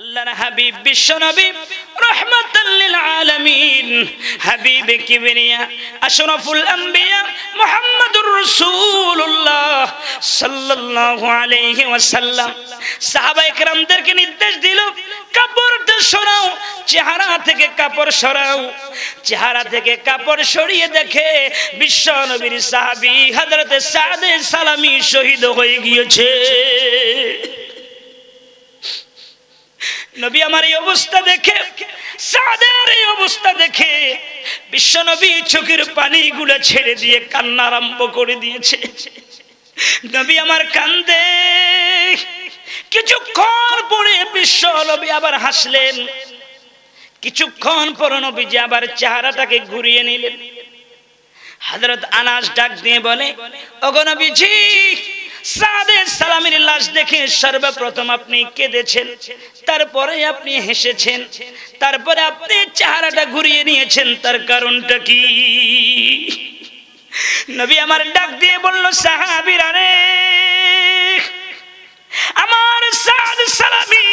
আল্লাহর হাবিব বিশ্ব নবী রহমাতুল্লিল আলামিন হাবিব কিবরিয়া আশরাফুল আম্বিয়া মুহাম্মাদুর রাসূলুল্লাহ সাল্লাল্লাহু আলাইহি ওয়াসাল্লাম সাহাবা একরামদেরকে নির্দেশ দিল কাপড়টা সরাও চেহারা থেকে কাপড় সরাও চেহারা থেকে কাপড় সরিয়ে দেখে বিশ্ব নবীর সাহাবী হযরতে সাদে সালামি শহীদ হয়ে গিয়েছে নবী আমার এই অবস্থা দেখে সাদের এই অবস্থা দেখে বিশ্বনবী চোখের পানিগুলো ছেড়ে দিয়ে কান্না আরম্ভ করে দিয়েছে নবী আমার কান্দে কিছুক্ষণ পরে বিশ্ব নবী আবার হাসলেন কিছুক্ষণ পর যে আবার চেহারাটাকে ঘুরিয়ে নিলেন হযরত আনাস ডাক দিয়ে বলে অগনবীজি সাদে সালামের লাশ দেখে সর্বপ্রথম আপনি কেঁদেছেন তারপরে আপনি হেসেছেন তারপরে আপনি চেহারাটা ঘুরিয়ে নিয়েছেন তার কারণটা কি নবী আমার ডাক দিয়ে বলল সাহাবিরা রে আমার সাদ সালামি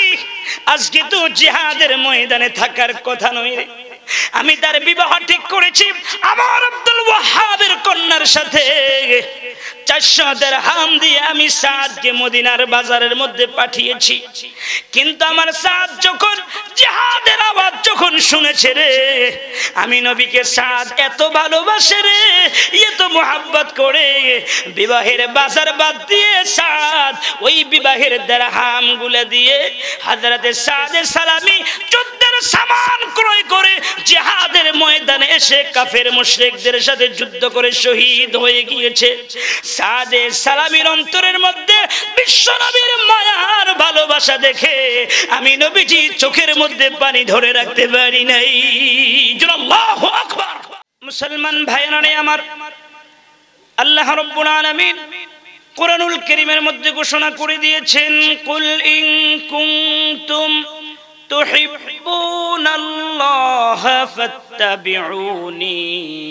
আজকে তো জিহাদের ময়দানে থাকার কথা নয় আমি তার বিবাহ ঠিক করেছি আমার আব্দুল ওয়াহাবের কন্যার সাথে চারশো হাম দিয়ে আমি সাদকে মদিনার বাজারের মধ্যে পাঠিয়েছি কিন্তু আমার সাদ যখন জেহাদের আওয়াজ যখন শুনেছে রে আমি নবীকে সাদ এত ভালোবাসে রে এত মোহাব্বত করে বিবাহের বাজার বাদ দিয়ে সাদ ওই বিবাহের হাম গুলা দিয়ে হাজারাতে সাদের সালামি চোদ্দ সামান ক্রয় করে জেহাদের ময়দানে এসে কাফের মুশ্রেকদের সাথে যুদ্ধ করে শহীদ হয়ে গিয়েছে সাদে সালামির অন্তরের মধ্যে বিশ্বনবীর মায়ার ভালোবাসা দেখে আমি নবীজি চোখের মধ্যে পানি ধরে রাখতে পারি নাই মুসলমান ভাইয়ারে আমার আল্লাহ রব্বুল আলামিন কোরআনুল কারীমের মধ্যে ঘোষণা করে দিয়েছেন কুল ইন কুনতুম تحبون الله فاتبعوني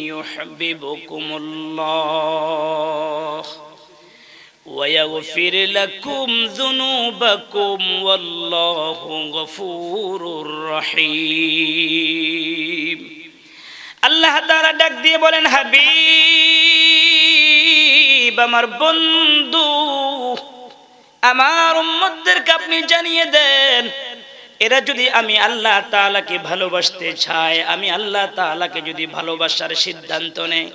يحببكم الله ويغفر لكم ذنوبكم والله غفور رحيم الله دار دك دي بولن حبيب امر بندو امار امدر كابني جانيه এরা যদি আমি আল্লাহ তালাকে ভালোবাসতে চাই আমি আল্লাহ তালাকে যদি ভালোবাসার সিদ্ধান্ত নেই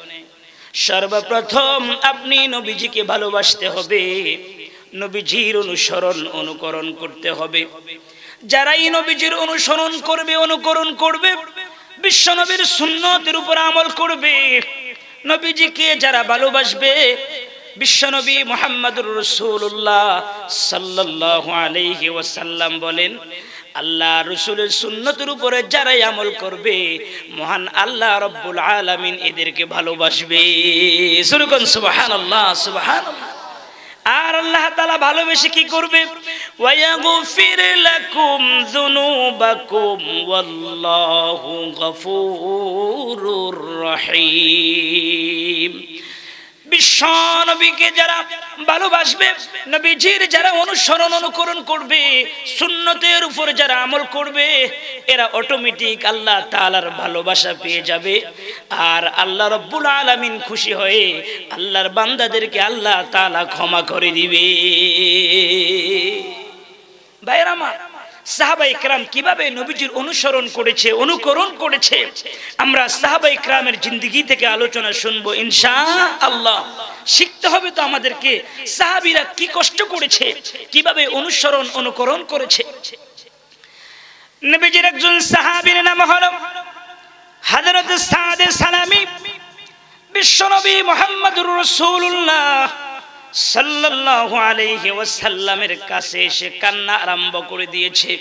সর্বপ্রথম আপনি নবীজিকে ভালোবাসতে হবে নবীজির অনুসরণ অনুকরণ করতে হবে যারাই নবীজির অনুসরণ করবে অনুকরণ করবে বিশ্বনবীর সুন্নতের উপর আমল করবে নবীজিকে যারা ভালোবাসবে বিশ্বনবী মোহাম্মদুর রসুল্লাহ সাল্লাহ আলাইহি ওয়াসাল্লাম বলেন আল্লাহ রসুলের সুন্নতের উপরে যারাই আমল করবে মহান আল্লাহ রব্বুল আলমিন এদেরকে ভালোবাসবে সুবাহান আল্লাহ আর আল্লাহ তালা ভালোবেসে কি করবে ওয়াগফির লাকুম যুনুবাকুম বিশ্বনবীকে যারা ভালোবাসবে নবীজির যারা অনুসরণ অনুকরণ করবে সুন্নতের উপর যারা আমল করবে এরা অটোমেটিক আল্লাহ তালার ভালোবাসা পেয়ে যাবে আর আল্লাহ রব্বুল আলমিন খুশি হয়ে আল্লাহর বান্দাদেরকে আল্লাহ তালা ক্ষমা করে দিবে ভাইরামা সাহাবাই ইকরাম কিভাবে নবীজির অনুসরণ করেছে অনুকরণ করেছে আমরা সাহাবাই ক্রামের জিন্দগি থেকে আলোচনা শুনবো ইনশা আল্লাহ শিখতে হবে তো আমাদেরকে সাহাবিরা কি কষ্ট করেছে কিভাবে অনুসরণ অনুকরণ করেছে নবীজির একজন সাহাবির নাম হলো হযরত সাদে সালামি বিশ্বনবী মোহাম্মদুর রসুল্লাহ সাল্লাল্লাহু আলাইহি ওয়াসাল্লামের কাছে এসে কান্না আরম্ভ করে দিয়েছে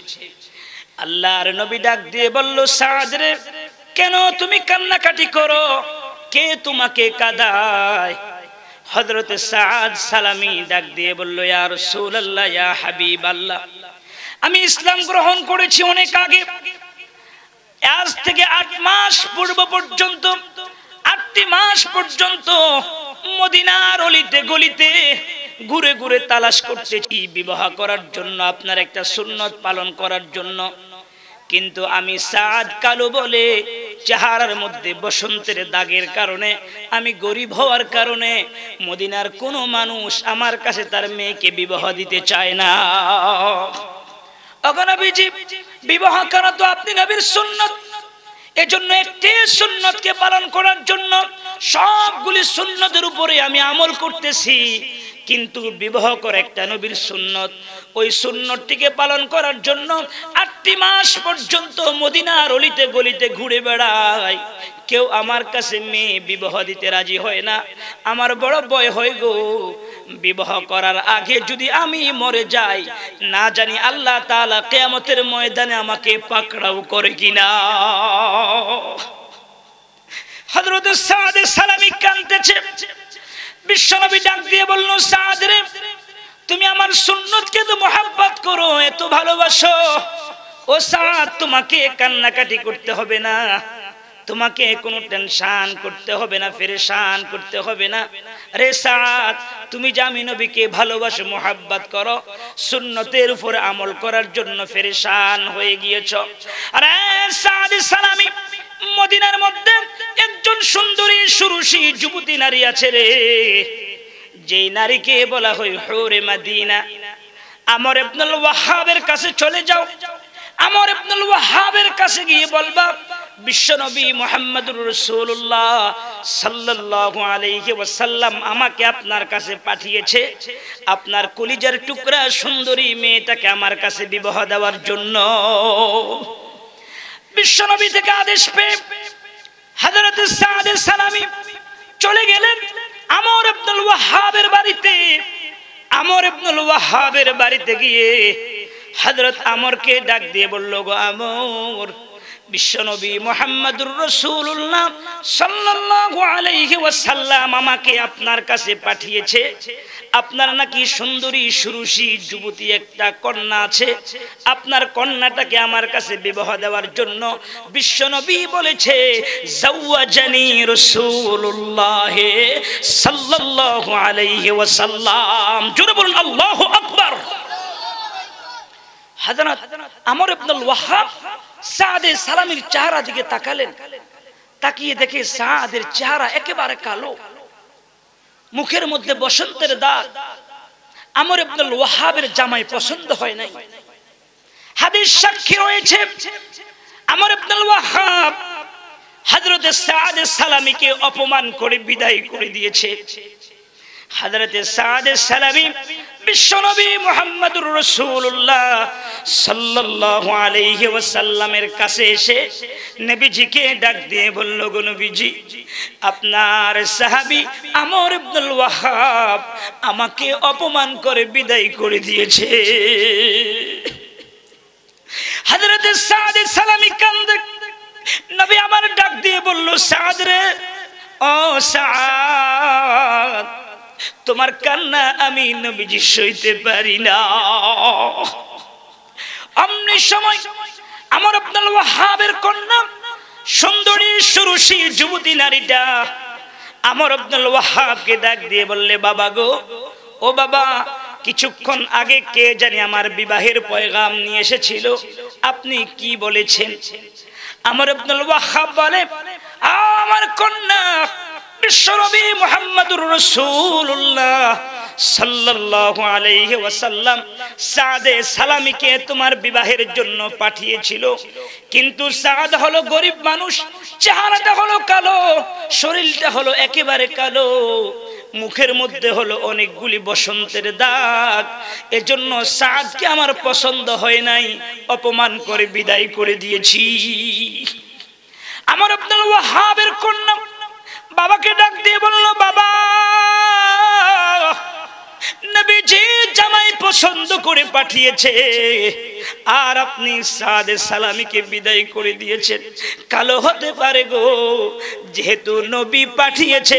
আল্লাহর নবী ডাক দিয়ে বলল সাদ রে কেন তুমি কান্নাকাটি করো কে তোমাকে কাদায় হযরত সাদ সালামি ডাক দিয়ে বলল ইয়া রাসূলুল্লাহ ইয়া হাবিবাল্লাহ আমি ইসলাম গ্রহণ করেছি অনেক আগে আজ থেকে আট মাস পূর্ব পর্যন্ত আটটি মাস পর্যন্ত মদিনার অলিতে গলিতে ঘুরে ঘুরে তালাশ করতেছি বিবাহ করার জন্য আপনার একটা সুন্নত পালন করার জন্য কিন্তু আমি সাদ কালো বলে চেহারার মধ্যে বসন্তের দাগের কারণে আমি গরিব হওয়ার কারণে মদিনার কোনো মানুষ আমার কাছে তার মেয়েকে বিবাহ দিতে চায় না অগনবীজি বিবাহ করা তো আপনি নবীর সুন্নত এজন্য একটি সুন্নতকে পালন করার জন্য সবগুলি সুন্নতের উপরে আমি আমল করতেছি কিন্তু বিবাহ করে একটা নবীর সুন্নত ওই সুন্নতটিকে পালন করার জন্য আটটি মাস পর্যন্ত মদিনার অলিতে গলিতে ঘুরে বেড়ায় কেউ আমার কাছে মেয়ে বিবাহ দিতে রাজি হয় না আমার বড় বয় হয় গো বিবাহ করার আগে যদি আমি মরে যাই না জানি আল্লাহ তালা কেয়ামতের ময়দানে আমাকে পাকড়াও করে কিনা হজরত সালামি কানতেছে বিশ্বনবী ডাক দিয়ে বলল সাদ রে তুমি আমার সুন্নত কে তো মোহাব্বত করো এত ভালোবাসো ও সাদ তোমাকে কান্নাকাটি করতে হবে না তোমাকে কোনো টেনশান করতে হবে না ফেরেশান করতে হবে না রে সাদ তুমি জামি নবীকে ভালোবাসো মোহাব্বত করো সুন্নতের উপরে আমল করার জন্য ফেরেশান হয়ে গিয়েছ আরে সাদ সালামি মদিনার মধ্যে একজন সুন্দরী সুরুশি যুবতী নারী আছে রে যেই নারীকে বলা হয় হৌরে মাদিনা আমার আপনার ওয়াহাবের কাছে চলে যাও আমার আপনার ওয়াহাবের কাছে গিয়ে বলবা বিশ্বনবী মোহাম্মদুর রসুল্লাহ সাল্লাহ আলহি ওয়াসাল্লাম আমাকে আপনার কাছে পাঠিয়েছে আপনার কলিজার টুকরা সুন্দরী মেয়েটাকে আমার কাছে বিবাহ দেওয়ার জন্য বিশ্বনবী থেকে আদেশ পেয়ে হাজরত সালামি চলে গেলেন আমর আব্দুল ওয়াহাবের বাড়িতে আমর আব্দুল ওয়াহাবের বাড়িতে গিয়ে হজরত আমরকে ডাক দিয়ে বলল গো আমর বিশ্বনবী মোহাম্মদুর রসুল্লাহ সাল্লাল্লাহু আলাইহি ওয়াসাল্লাম আমাকে আপনার কাছে পাঠিয়েছে আপনার নাকি সুন্দরী সুরুষি যুবতী একটা কন্যা আছে আপনার কন্যাটাকে আমার কাছে বিবাহ দেওয়ার জন্য বিশ্বনবী বলেছে জাওয়াজানি সাল্লাল্লাহু আলাইহি ওয়াসাল্লাম জোরে বলুন আল্লাহু আকবার আমর সাদের সালামির চেহারা দিকে তাকালেন তাকিয়ে দেখে সাদের চেহারা একেবারে কালো মুখের মধ্যে বসন্তের দাগ আমর আব্দুল ওয়াহাবের জামাই পছন্দ হয় নাই হাদিস সাক্ষী রয়েছে আমর আব্দুল ওয়াহাব হযরত সাদ সালামিকে অপমান করে বিদায় করে দিয়েছে হযরত সাদ সালামি বিশ্বনবী মোহাম্মদুর রসুল্লাহ সাল্লাহ আলাইহি ওয়াসাল্লামের কাছে এসে নেবিজিকে ডাক দিয়ে বলল গো নবীজি আপনার সাহাবি আমর আব্দুল ওয়াহাব আমাকে অপমান করে বিদায় করে দিয়েছে হাজরতে সাদ সালামি কান্দ নবী আমার ডাক দিয়ে বলল সাদ রে ও সাদ তোমার কান্না আমি নবীজি সইতে পারি না অমনি সময় আমার আপনার ওয়াহাবের কন্যা সুন্দরী সুরুষী যুবতী নারীটা আমার আপনার ওয়াহাবকে ডাক দিয়ে বললে বাবা গো ও বাবা কিছুক্ষণ আগে কে জানি আমার বিবাহের পয়গাম নিয়ে এসেছিল আপনি কি বলেছেন আমার আপনার ওয়াহাব বলে আমার কন্যা বিশ্বরবি মোহাম্মদুর রসুল্লাহ সাল্লাল্লাহু আলাইহি ওয়াসাল্লাম সাদে সালামিকে তোমার বিবাহের জন্য পাঠিয়েছিল কিন্তু সাদ হলো গরিব মানুষ চেহারাটা হলো কালো শরীরটা হলো একেবারে কালো মুখের মধ্যে হলো অনেকগুলি বসন্তের দাগ এজন্য সাদকে আমার পছন্দ হয় নাই অপমান করে বিদায় করে দিয়েছি আমার আপনার ওয়াহাবের কন্যা বাবাকে ডাক দিয়ে বললো বাবা নবীজি জামাই পছন্দ করে পাঠিয়েছে আর আপনি সাদে সালামিকে বিদায় করে দিয়েছেন কালো হতে পারে গো যেহেতু নবী পাঠিয়েছে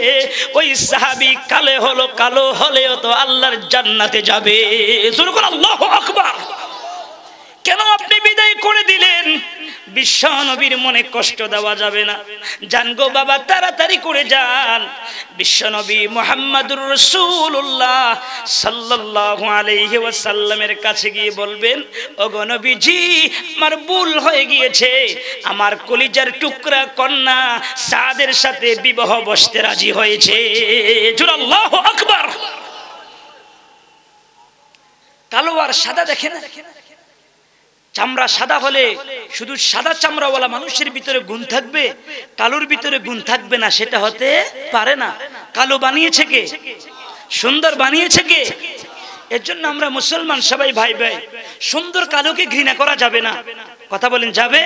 ওই সাহাবি কালে হলো কালো হলেও তো আল্লাহর জান্নাতে যাবে শুরু করো আল্লাহ আকবার কেন আপনি বিদায় করে দিলেন বিশ্ব নবীর মনে কষ্ট দেওয়া যাবে না যান গো বাবা তাড়াতাড়ি করে যান বিশ্ব নবী মোহাম্মদুর রসুল্লাহ সাল্লাহ আলহি ওয়াসাল্লামের কাছে গিয়ে বলবেন অগনবীজি আমার ভুল হয়ে গিয়েছে আমার কলিজার টুকরা কন্যা সাদের সাথে বিবাহ বসতে রাজি হয়েছে আকবার আর সাদা দেখে না দেখে না চামড়া সাদা হলে শুধু সাদা চামড়াওয়ালা মানুষের ভিতরে গুণ থাকবে কালোর ভিতরে গুণ থাকবে না সেটা হতে পারে না কালো বানিয়েছে কে সুন্দর বানিয়েছে কে এর জন্য আমরা মুসলমান সবাই ভাই ভাই সুন্দর কালোকে ঘৃণা করা যাবে না কথা বলেন যাবে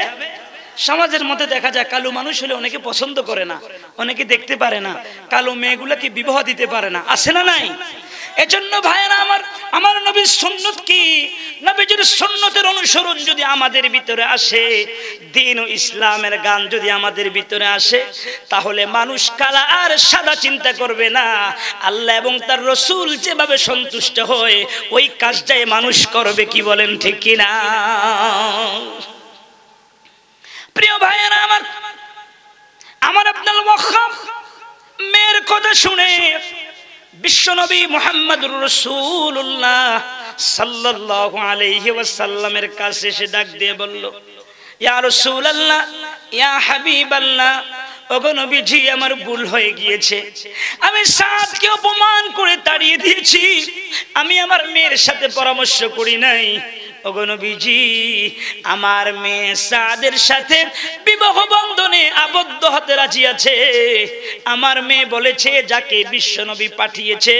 সমাজের মধ্যে দেখা যায় কালো মানুষ হলে অনেকে পছন্দ করে না অনেকে দেখতে পারে না কালো মেয়েগুলোকে বিবাহ দিতে পারে না আছে না নাই এজন্য ভাইয়েরা আমার আমার নবীর সুন্নত কি নবীজির সুন্নতের অনুসরণ যদি আমাদের ভিতরে আসে দিন ও ইসলামের গান যদি আমাদের ভিতরে আসে তাহলে মানুষ কালা আর সাদা চিন্তা করবে না আল্লাহ এবং তার রসুল যেভাবে সন্তুষ্ট হয় ওই কাজটাই মানুষ করবে কি বলেন ঠিক কিনা প্রিয় ভাইয়েরা আমার আমার আপনার মেয়ের কথা শুনে বিশ্বনবী মোহাম্মদুর রসুল্লাহ সাল্লাহ আলহি ওয়াসাল্লামের কাছে এসে ডাক দিয়ে বলল ইয়া রসুল আল্লাহ ইয়া হাবিব আল্লাহ অগনবীজি আমার ভুল হয়ে গিয়েছে আমি সাদকে অপমান করে তাড়িয়ে দিয়েছি আমি আমার মেয়ের সাথে পরামর্শ করি নাই নবীজি আমার মেয়ে সাদের সাথে বিবাহ বন্ধনে আবদ্ধ হতে রাজি আছে আমার মেয়ে বলেছে যাকে বিশ্বনবী পাঠিয়েছে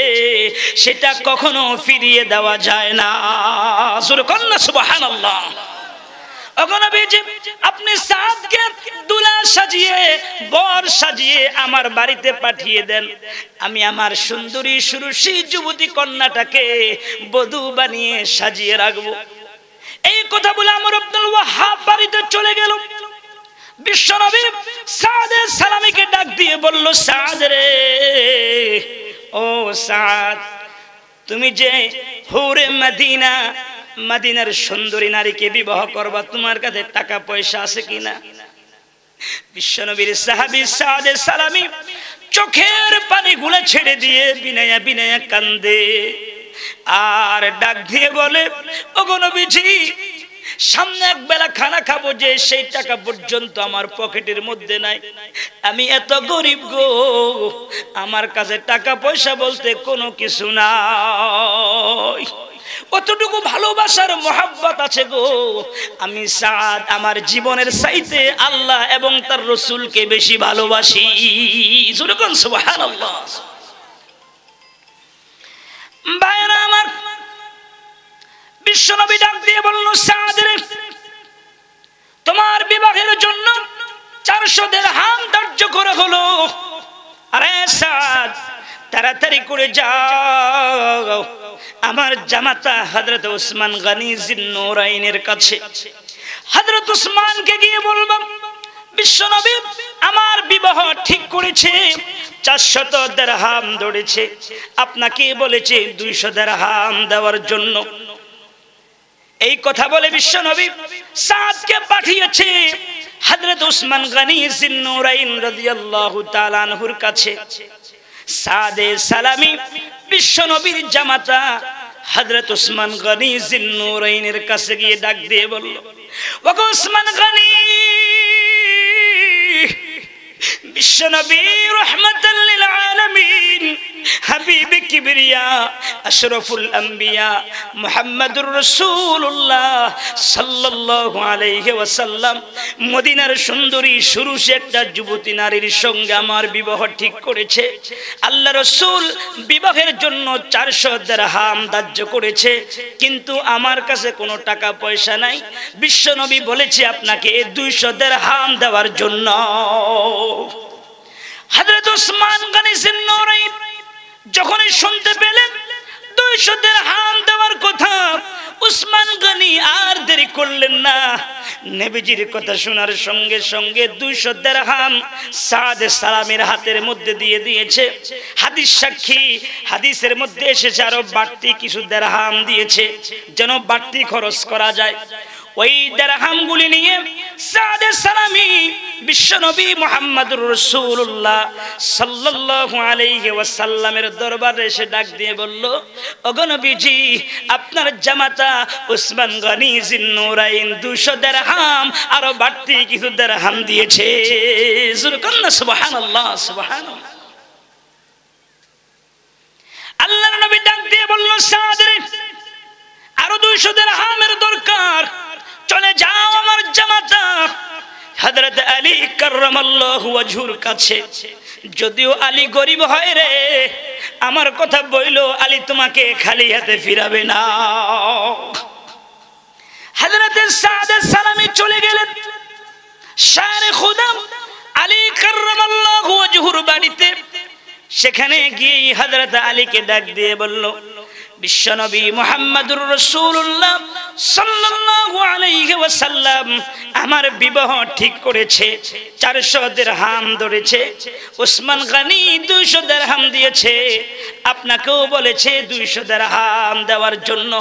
সেটা কখনো ফিরিয়ে দেওয়া যায় না সুরকন্যা সুবাহান আল্লাহ আপনি সাদকে সাজিয়ে বর সাজিয়ে আমার বাড়িতে পাঠিয়ে দেন আমি আমার সুন্দরী সুরুষি যুবতী কন্যাটাকে বধূ বানিয়ে সাজিয়ে রাখবো এই কথা বলে আমার আব্দুল ওয়াহাব বাড়িতে চলে গেল বিশ্বনবী সাদের সালামিকে ডাক দিয়ে বলল সাদ রে ও সাদ তুমি যে হুরে মদিনা মদিনার সুন্দরী নারীকে বিবাহ করবা তোমার কাছে টাকা পয়সা আছে কিনা বিশ্বনবীর সাহাবি সাদে সালামি চোখের পানি গুলা ছেড়ে দিয়ে বিনয়া বিনয়া কান্দে আর ডাক দিয়ে বলে ও ওগো নবীজি সামনে এক বেলা খানা খাবো যে সেই টাকা পর্যন্ত আমার পকেটের মধ্যে নাই আমি এত গরিব গো আমার কাছে টাকা পয়সা বলতে কোনো কিছু নাই অতটুকু ভালোবাসার মহাব্বত আছে গো আমি সাদ আমার জীবনের সাইতে আল্লাহ এবং তার রসুলকে বেশি ভালোবাসি সুরকম সুবাহ ভাইরা আমার দিয়ে বলল তোমার বিবাহের জন্য চারশো দের হাম ধার্য করা হলো আরে সাদ তাড়াতাড়ি করে যাও আমার জামাতা হজরত উসমান গানি জিন্নুরাইনের কাছে হজরত উসমানকে গিয়ে বলবাম বিশ্বনবী আমার বিবাহ ঠিক করেছে চারশত দেড়হাম আপনাকে বলেছে দুইশো দেড়হাম দেওয়ার জন্য এই কথা বলে সাদকে পাঠিয়েছে হযরত উসমান গানি জিন্নুরাইন রাদিয়াল্লাহু তাআলা আনহুর কাছে সাদে সালামি জামাতা হযরত জিন্নুরাইনের কাছে গিয়ে ডাক দিয়ে বলল ওগো উসমান গানি بشنبي رحمة للعالمين حبيبي كبرياء আশরফুল আম্বিয়া মোহাম্মদুর রসুল্লাহ সাল্লাহ আলাইহে ওয়াসাল্লাম মদিনার সুন্দরী সুরুষ একটা যুবতী নারীর সঙ্গে আমার বিবাহ ঠিক করেছে আল্লাহ রসুল বিবাহের জন্য চারশো হাম দাহ্য করেছে কিন্তু আমার কাছে কোনো টাকা পয়সা নাই বিশ্বনবী বলেছে আপনাকে দুইশো হাম দেওয়ার জন্য হাজরত ওসমান গানি নরাইব যখনই শুনতে পেলেন সুদের হাম দেওয়ার কথা উসমান গনি আর দেরি করলেন না নেবিজির কথা শোনার সঙ্গে সঙ্গে দুইশো হাম সাদ সালামের হাতের মধ্যে দিয়ে দিয়েছে হাদিস সাক্ষী হাদিসের মধ্যে এসেছে আরো বাড়তি কিছু হাম দিয়েছে যেন বাড়তি খরচ করা যায় ওই গুলি নিয়ে সাদে সালামি বিশ্বনবী মোহাম্মদুর রসুল্লাহ সাল্লাহ আলাইহি ওয়াসাল্লামের দরবারে এসে ডাক দিয়ে বলল অগণবীজি আপনার জামাতা উসমান গনি জিন্নুরাইন দুশো দেরহাম আরো বাড়তি কিছু দেরহাম দিয়েছে জুরকন্না নবী ডাক দিয়ে বলল সাদের আরো দুইশো দেরহামের দরকার চলে যাও আমার জামাতা হজরত আলী কার্লাহুর কাছে যদিও আলী গরিব হয় রে আমার কথা বইলো আলী তোমাকে খালি হাতে ফিরাবে না হজরতের সাদের সালামে চলে গেলেন সারে খুদাম আলী কার্লাহুর বাড়িতে সেখানে গিয়ে হজরত আলীকে ডাক দিয়ে বললো বিশ্বনবী মোহাম্মদুর রসুল্লাহ সাল্লাল্লাহু আলাইহি ওয়াসাল্লাম আমার বিবাহ ঠিক করেছে 400 দিরহাম ধরেছে ওসমান গনি 200 দিরহাম দিয়েছে আপনাকেও বলেছে 200 দিরহাম দেওয়ার জন্য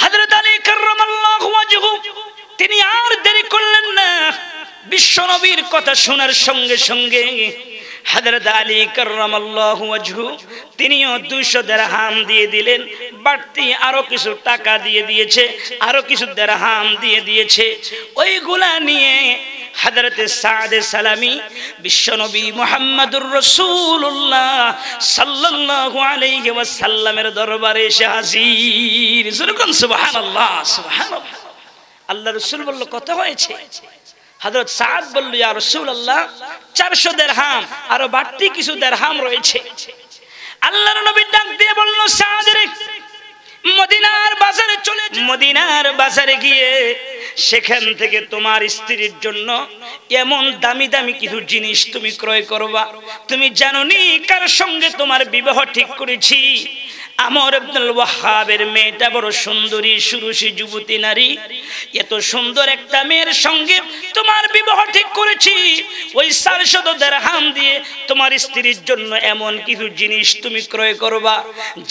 হযরত আলী কাররামাল্লাহু ওয়াজহু তিনি আর দেরি করলেন না বিশ্বনবীর কথা শোনার সঙ্গে সঙ্গে হজরত আলী করমাল্লাহু তিনিও দুইশো দেড়হাম দিয়ে দিলেন বাড়তি আরো কিছু টাকা দিয়ে দিয়েছে আরো কিছু দেড়হাম দিয়ে দিয়েছে ওইগুলা নিয়ে বিশ্বনবী মোহাম্মদুর আল্লাহ আল্লাহ রসুল বলল কত হয়েছে হাজরত সাদ বলল ইয়া রাসূলুল্লাহ আল্লাহ দিরহাম আর বাকি বাড়তি কিছু দিরহাম রয়েছে আল্লাহর নবী ডাক দিয়ে বলল সাদ রে মদিনার বাজারে চলে মদিনার বাজারে গিয়ে সেখান থেকে তোমার স্ত্রীর জন্য এমন দামি দামি কিছু জিনিস তুমি ক্রয় করবা তুমি জানো নি কার সঙ্গে তোমার বিবাহ ঠিক করেছি আমর আব্দুল ওয়াহাবের মেয়েটা বড় সুন্দরী সুরুষি যুবতী নারী এত সুন্দর একটা মেয়ের সঙ্গে তোমার বিবাহ ঠিক করেছি ওই সাড়ে শত দিয়ে তোমার স্ত্রীর জন্য এমন কিছু জিনিস তুমি ক্রয় করবা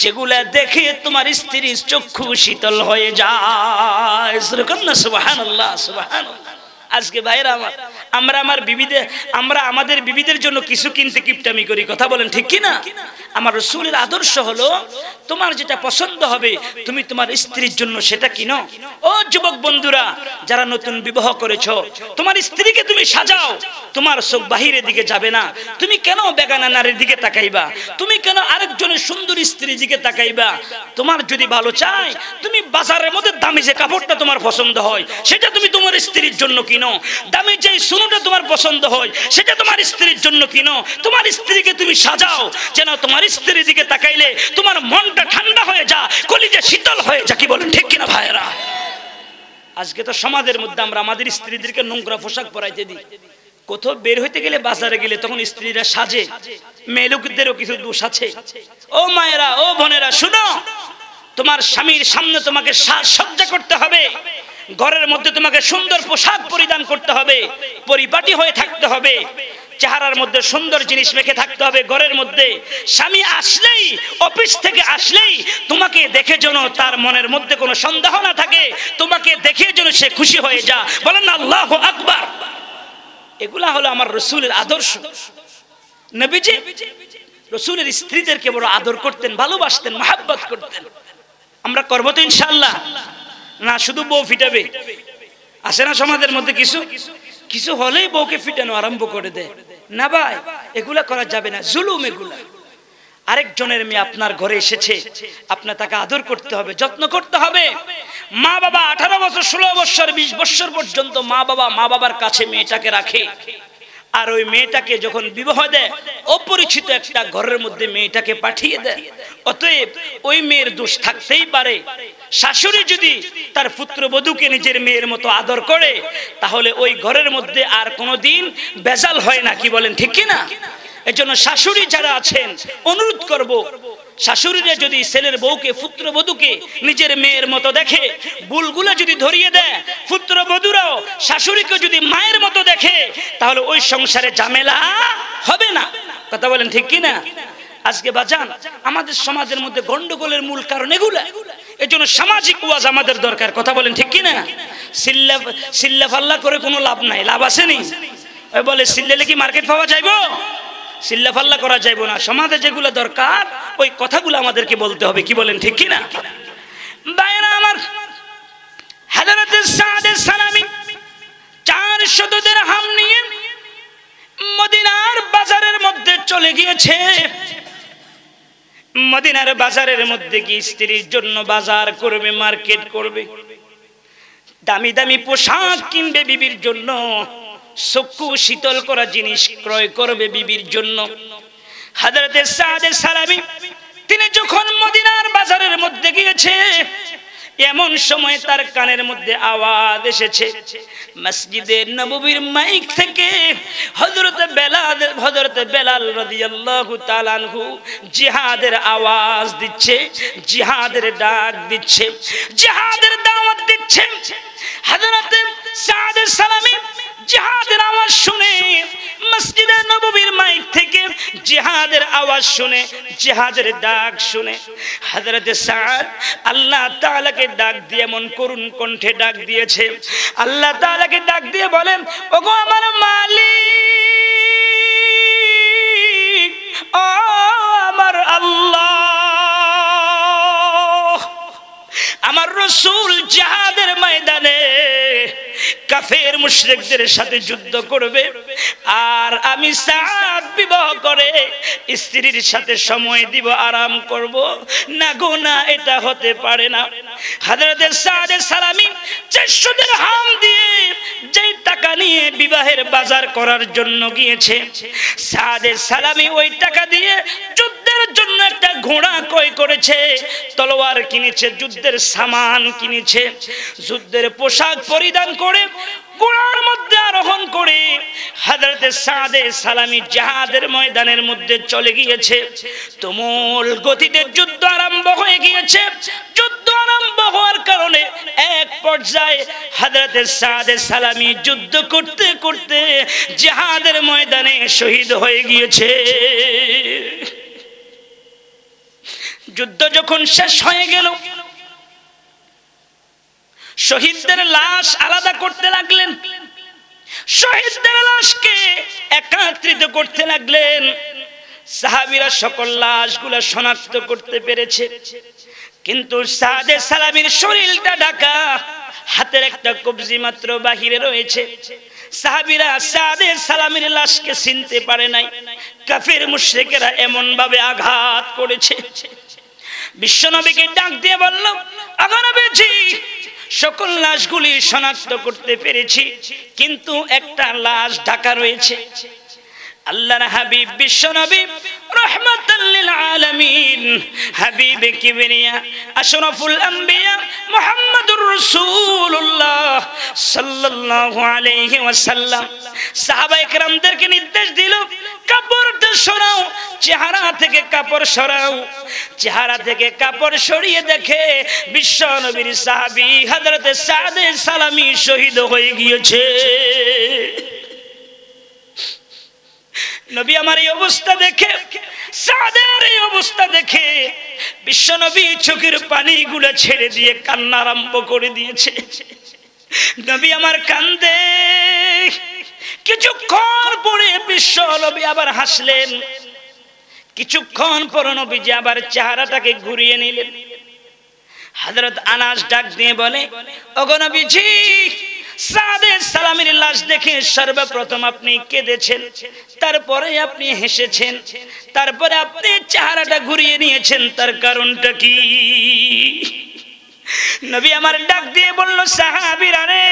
যেগুলা দেখে তোমার স্ত্রীর চক্ষু শীতল হয়ে যায় সুবহানাল্লাহ সুবহানাল্লাহ আজকে ভাইরা আমার আমরা আমার বিবিদের আমরা আমাদের বিবিদের জন্য কিছু কিনতে কিপটামি করি কথা বলেন ঠিক কিনা আমার রসুলের আদর্শ হলো তোমার যেটা পছন্দ হবে তুমি তোমার স্ত্রীর জন্য সেটা কিনো ও যুবক বন্ধুরা যারা নতুন বিবাহ করেছ তোমার স্ত্রীকে তুমি সাজাও তোমার চোখ বাহিরের দিকে যাবে না তুমি কেন বেগানা নারীর দিকে তাকাইবা তুমি কেন আরেকজনের সুন্দর স্ত্রীর দিকে তাকাইবা তোমার যদি ভালো চাই তুমি বাজারের মধ্যে দামি যে কাপড়টা তোমার পছন্দ হয় সেটা তুমি তোমার স্ত্রীর জন্য কিনো দামি যে সুনুটা তোমার পছন্দ হয় সেটা তোমার স্ত্রীর জন্য কিনো তোমার স্ত্রীকে তুমি সাজাও যেন তোমার স্ত্রীর দিকে তাকাইলে তোমার মনটা ঠান্ডা হয়ে যা কলিজা শীতল হয়ে যা কি বলেন ঠিক কিনা ভাইরা আজকে তো সমাজের মধ্যে আমরা আমাদের স্ত্রীদেরকে নোংরা পোশাক পরাইতে দিই কোথাও বের হইতে গেলে বাজারে গেলে তখন স্ত্রীরা সাজে মেয়েলোকদেরও কিছু দোষ আছে ও মায়েরা ও বোনেরা শুনো তোমার স্বামীর সামনে তোমাকে সাজসজ্জা করতে হবে ঘরের মধ্যে তোমাকে সুন্দর পোশাক পরিধান করতে হবে পরিপাটি হয়ে থাকতে হবে চেহারার মধ্যে সুন্দর জিনিস মেখে থাকতে হবে ঘরের মধ্যে স্বামী আসলেই অফিস থেকে আসলেই তোমাকে দেখে যেন তার মনের মধ্যে কোনো সন্দেহ না থাকে তোমাকে দেখে যেন সে খুশি হয়ে যা বলেন আল্লাহ আকবর এগুলা হলো আমার রসুলের আদর্শ নবীজি রসুলের স্ত্রীদেরকে বড় আদর করতেন ভালোবাসতেন মাহাব্বত করতেন আমরা করবো তো ইনশাল্লাহ না শুধু বউ ফিটাবে আসে না সমাজের মধ্যে কিছু কিছু হলেই বউকে ফিটানো আরম্ভ করে দেয় না ভাই এগুলা করা যাবে না জুলুম এগুলা আরেকজনের মেয়ে আপনার ঘরে এসেছে আপনার তাকে আদর করতে হবে যত্ন করতে হবে মা বাবা আঠারো বছর ষোলো বছর বিশ বছর পর্যন্ত মা বাবা মা বাবার কাছে মেয়েটাকে রাখে আর ওই মেয়েটাকে যখন বিবাহ দেয় অপরিচিত একটা ঘরের মধ্যে মেয়েটাকে পাঠিয়ে দেয় অতএব ওই মেয়ের দোষ থাকতেই পারে শাশুড়ি যদি তার পুত্রবধূকে নিজের মেয়ের মতো আদর করে তাহলে ওই ঘরের মধ্যে আর কোনোদিন বেজাল হয় না কি বলেন ঠিক কিনা এজন্য শাশুড়ি যারা আছেন অনুরোধ করব শাশুড়িরা যদি ছেলের বউকে পুত্রবধূকে নিজের মেয়ের মতো দেখে বুলগুলা যদি ধরিয়ে দেয় পুত্রবধূরাও শাশুড়িকে যদি মায়ের মতো দেখে তাহলে ওই সংসারে ঝামেলা হবে না কথা বলেন ঠিক কিনা আজকে বাজান আমাদের সমাজের মধ্যে গন্ডগোলের মূল কারণ এগুলা এই জন্য সামাজিক ওয়াজ আমাদের দরকার কথা বলেন ঠিক কিনা সিল্লা সিল্লা ফাল্লা করে কোনো লাভ নাই লাভ আসেনি বলে সিল্লেলে কি মার্কেট পাওয়া যাইব সিল্লাফাল্লা করা যাইব না সমাজে যেগুলো দরকার ওই কথাগুলো আমাদেরকে বলতে হবে কি বলেন ঠিক কিনা বাইরা আমার চার হাম নিয়ে মদিনার বাজারের মধ্যে চলে গিয়েছে মদিনার বাজারের মধ্যে জন্য বাজার করবে মার্কেট করবে দামি দামি পোশাক কিনবে বিবির জন্য চক্ষু শীতল করা জিনিস ক্রয় করবে বিবির জন্য হাজারতে সাদে সারাবি তিনি যখন মদিনার বাজারের মধ্যে গিয়েছে এমন সময় তার কানের মধ্যে আওয়াজ এসেছে মসজিদের নববীর মাইক থেকে হজরত বেলাল হজরত বেলাল রাদিয়াল্লাহু আনহু জিহাদের আওয়াজ দিচ্ছে জিহাদের ডাক দিচ্ছে জিহাদের দাওয়াত দিচ্ছে হযরত সাদ সালামী জিহাদের আওয়াজ শুনে মসজিদে নববীর মাইক থেকে জিহাদের আওয়াজ শুনে জিহাদের ডাক শুনে হযরত সাদ আল্লাহ তাআলাকে ডাক দিয়ে মন করুন কণ্ঠে ডাক দিয়েছে আল্লাহ তাআলাকে ডাক দিয়ে বলেন ওগো আমার মালিক ও আমার আল্লাহ আমার রসুল জিহাদের ময়দানে কাফের মুশরিকদের সাথে যুদ্ধ করবে আর আমি সাদ বিবাহ করে স্ত্রীর সাথে সময় দিব আরাম করব না গো না এটা হতে পারে না হাজরতে সাদে সালামি চারশো হাম দিয়ে যে টাকা নিয়ে বিবাহের বাজার করার জন্য গিয়েছে সাদে সালামি ওই টাকা দিয়ে যুদ্ধের জন্য একটা ঘোড়া ক্রয় করেছে তলোয়ার কিনেছে যুদ্ধের সামান কিনেছে যুদ্ধের পোশাক পরিধান করে ঘোড়ার মধ্যে আরোহণ করে হাজরতে সাদে সালামি জাহাদের ময়দানের মধ্যে চলে গিয়েছে তুমুল গতিতে যুদ্ধ আরম্ভ হয়ে গিয়েছে যুদ্ধ আরম্ভ হওয়ার কারণে এক পর্যায়ে হাজরতে সাদে সালামি যুদ্ধ করতে করতে জাহাদের ময়দানে শহীদ হয়ে গিয়েছে যুদ্ধ যখন শেষ হয়ে গেল শহীদদের লাশ আলাদা করতে লাগলেন শহীদদের লাশকে একাত্রিত করতে লাগলেন সাহাবিরা সকল লাশগুলো শনাক্ত করতে পেরেছে কিন্তু সাদে সালামির শরীরটা ঢাকা হাতের একটা কবজি মাত্র বাহিরে রয়েছে সাহাবিরা সাদে সালামির লাশকে চিনতে পারে নাই কাফের মুশ্রিকেরা এমন ভাবে আঘাত করেছে বিশ্বনবীকে ডাক দিয়ে বলল আগানবীজি সকল লাশগুলি শনাক্ত করতে পেরেছি কিন্তু একটা লাশ ঢাকা রয়েছে আল্লাহর হাবিব বিশ্ব নবী রহমাতুল্লিল আলামিন হাবিবে কিবরিয়া আশরাফুল আম্বিয়া মুহাম্মাদুর রাসূলুল্লাহ সাল্লাল্লাহু আলাইহি ওয়াসাল্লাম সাহাবা একরামদেরকে নির্দেশ দিল কাপড়টা সরাও চেহারা থেকে কাপড় সরাও চেহারা থেকে কাপড় সরিয়ে দেখে বিশ্ব নবীর সাহাবী হযরতে সাদে সালামি শহীদ হয়ে গিয়েছে নবী আমার এই অবস্থা দেখে সাদের এই অবস্থা দেখে বিশ্বনবী চোখের পানিগুলো ছেড়ে দিয়ে কান্না আরম্ভ করে দিয়েছে নবী আমার কান্দে কিছুক্ষণ পরে বিশ্ব নবী আবার হাসলেন কিছুক্ষণ পর যে আবার চেহারাটাকে ঘুরিয়ে নিলেন হাজরত আনাস ডাক দিয়ে বলে অগনবীজি সাদের সালামের লাশ দেখে সর্বপ্রথম আপনি কেঁদেছেন তারপরে আপনি হেসেছেন তারপরে আপনি চেহারাটা ঘুরিয়ে নিয়েছেন তার কারণটা কি নবী আমার ডাক দিয়ে বলল সাহাবীর আরে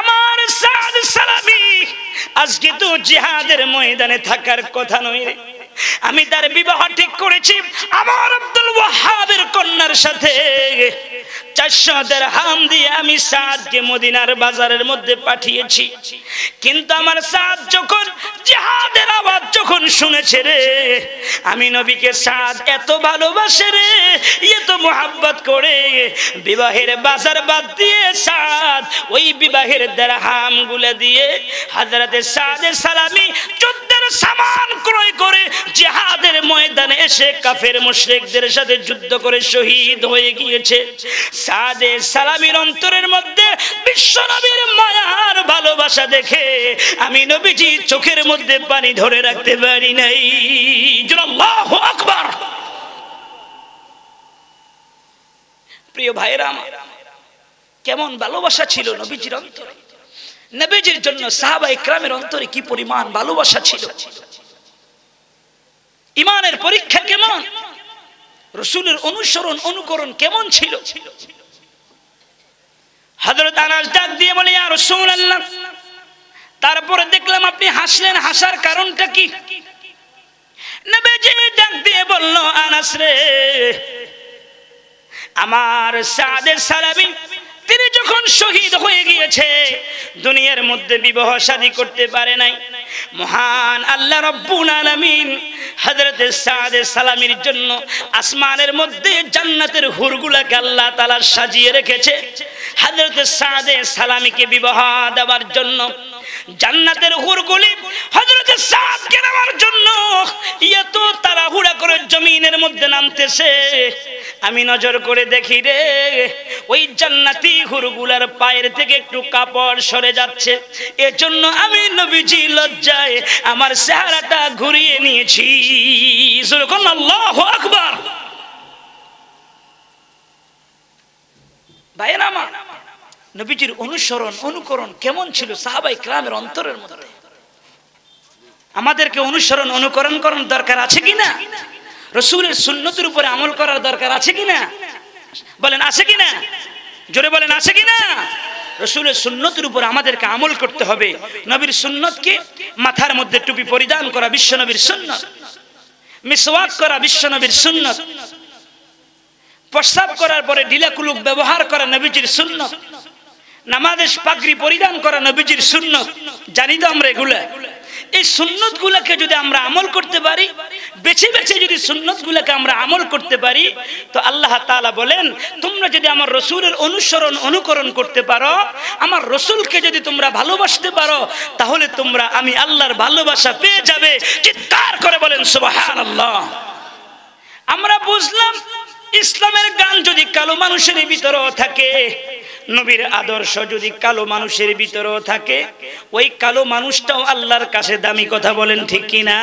আমার সাদ সালামি আজকে তো জিহাদের ময়দানে থাকার কথা নয় রে আমি তার বিবাহ ঠিক করেছি আমার আব্দুল ওয়াহাবের কন্যার সাথে চারশো হাম দিয়ে আমি সাদকে মদিনার বাজারের মধ্যে পাঠিয়েছি কিন্তু আমার সাদ যখন জাহাদের আওয়াজ যখন শুনেছে রে আমি নবীকে সাদ এত ভালোবাসে রে এত মোহাব্বত করে বিবাহের বাজার বাদ দিয়ে সাদ ওই বিবাহের দ্বারা হাম গুলে দিয়ে হাজারাতে সাদে সালামি যুদ্ধের সামান ক্রয় করে জেহাদের ময়দানে এসে কাফের মুশ্রেকদের সাথে যুদ্ধ করে শহীদ হয়ে গিয়েছে সাদে সালামির অন্তরের মধ্যে বিশ্ব নবীর মায়ার ভালোবাসা দেখে আমি নবীজি চোখের মধ্যে মধ্যে পানি ধরে রাখতে পারি নাই আকবার প্রিয় ভাইরা কেমন ভালোবাসা ছিল নবীজির অন্তরে নবীজির জন্য সাহাবা ইকরামের অন্তরে কি পরিমাণ ভালোবাসা ছিল ইমানের পরীক্ষা কেমন রসুলের অনুসরণ অনুকরণ কেমন ছিল হাজরত আনাস ডাক দিয়ে বলে আর রসুল আল্লাহ তারপরে দেখলাম আপনি হাসলেন হাসার কারণটা কি ডাক দিয়ে বলল আনাস রে আমার সাদের সালাবি তিনি যখন শহীদ হয়ে গিয়েছে দুনিয়ার মধ্যে বিবাহ শাদী করতে পারে নাই মহান আল্লাহ রব্বুল আলামিন হযরতে সাদে সালামির জন্য আসমানের মধ্যে জান্নাতের হুরগুলাকে আল্লাহ তালা সাজিয়ে রেখেছে হযরতে সাদে সালামিকে বিবাহ দেওয়ার জন্য জান্নাতের হুরগুলি হযরত কে নেওয়ার জন্য এত হুড়া করে জমিনের মধ্যে নামতেছে আমি নজর করে দেখি রে ওই জান্নাতি হুরগুলার পায়ের থেকে একটু কাপড় সরে যাচ্ছে এজন্য আমি নবীজি লজ্জায় আমার চেহারাটা ঘুরিয়ে নিয়েছি যেরকম আল্লাহু আকবার ভাইয়ের আমার নবীজির অনুসরণ অনুকরণ কেমন ছিল সাহাবাই ক্রামের অন্তরের মধ্যে আমাদেরকে অনুসরণ অনুকরণ করার দরকার আছে কি না রসুলের সুন্নতির উপরে আমল করার দরকার আছে কি না বলেন আছে কি না জোরে বলেন আছে কি না রসুলের সুন্নতির উপর আমাদেরকে আমল করতে হবে নবীর সুন্নতকে মাথার মধ্যে টুপি পরিধান করা বিশ্বনবীর সুন্নত মিসওয়াক করা বিশ্বনবীর সুন্নত প্রস্তাব করার পরে ঢিলাকুলুক ব্যবহার করা নবীজির সুন্নত নামাজের পাগড়ি পরিধান করা নবীজির সুন্নত জানি তো আমরা এগুলো এই সুন্নত গুলাকে যদি আমরা আমল করতে পারি বেছে বেছে যদি সুন্নত গুলাকে আমরা আমল করতে পারি তো আল্লাহ তালা বলেন তোমরা যদি আমার রসুলের অনুসরণ অনুকরণ করতে পারো আমার রসুলকে যদি তোমরা ভালোবাসতে পারো তাহলে তোমরা আমি আল্লাহর ভালোবাসা পেয়ে যাবে চিৎকার করে বলেন সুবাহান আল্লাহ আমরা বুঝলাম ইসলামের গান যদি কালো মানুষের ভিতরেও থাকে নবীর আদর্শ যদি কালো মানুষের ভিতরেও থাকে ওই কালো মানুষটাও আল্লাহর কাছে দামি কথা বলেন ঠিক কিনা